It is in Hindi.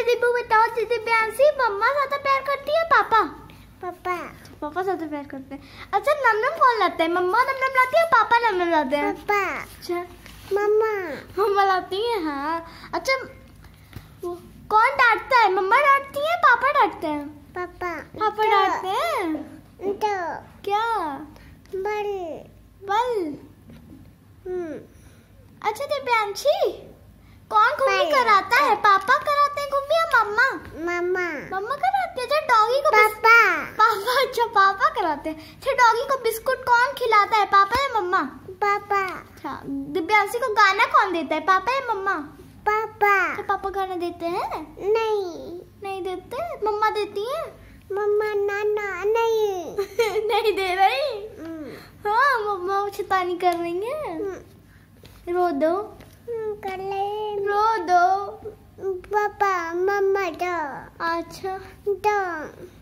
चलो रिबू बताओ दीदी बयांसी मम्मा ज्यादा प्यार करती है पापा पापा पापा ज्यादा प्यार करते हैं अच्छा नम नम कौन लाते हैं मम्मा नम नम लाती है पापा नम नम लाते हैं पापा अच्छा मम्मा मम्मा लाती है हाँ अच्छा कौन डांटता है मम्मा डांटती है पापा डांटते हैं पापा पापा डांटते हैं तो क्या बल बल हम्म अच्छा दिव्यांशी कौन घूमने कराता है पापा? पापा पापा अच्छा पापा कराते हैं अच्छा डॉगी को बिस्कुट कौन खिलाता है पापा या मम्मा पापा अच्छा दिव्यांशी को गाना कौन देता है पापा या मम्मा पापा अच्छा पापा गाना देते हैं नहीं नहीं देते मम्मा देती है मम्मा नाना नहीं नहीं दे रही हम्म। हाँ मम्मा छिता नहीं कर रही है हम्म। रो दो कर ले रो दो पापा मम्मा दो अच्छा दो